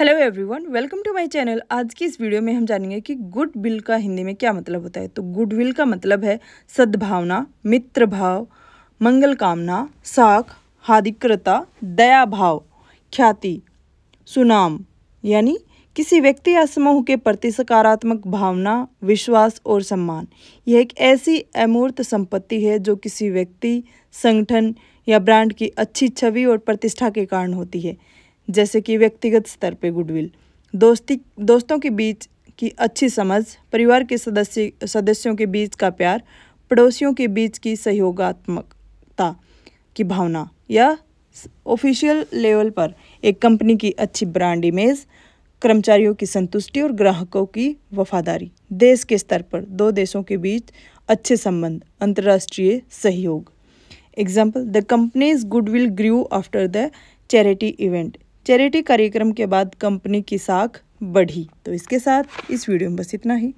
hello everyone welcome to my channel आज की इस वीडियो में हम जानेंगे कि गुड विल का हिंदी में क्या मतलब होता है तो गुड विल का मतलब है सद्भावना मित्र भाव मंगल कामना साख हादिक्रता दया भाव ख्याति सुनाम यानी किसी व्यक्ति या समूह के प्रति सकारात्मक भावना विश्वास और सम्मान यह एक ऐसी अमूर्त संपत्ति है जो किसी व्यक्ति संगठन या ब्रांड की अच्छी छवि और प्रतिष्ठा के कारण होती है जैसे कि व्यक्तिगत स्तर पर गुडविल दोस्ती दोस्तों के बीच की अच्छी समझ परिवार के सदस्य सदस्यों के बीच का प्यार पड़ोसियों के बीच की सहयोगात्मकता की भावना या ऑफिशियल लेवल पर एक कंपनी की अच्छी ब्रांड इमेज कर्मचारियों की संतुष्टि और ग्राहकों की वफादारी देश के स्तर पर दो देशों के बीच अच्छे संबंध अंतर्राष्ट्रीय सहयोग example the companies goodwill grew after the charity event charity कार्यक्रम के बाद कंपनी की साख बढ़ी तो इसके साथ इस वीडियो में बस इतना ही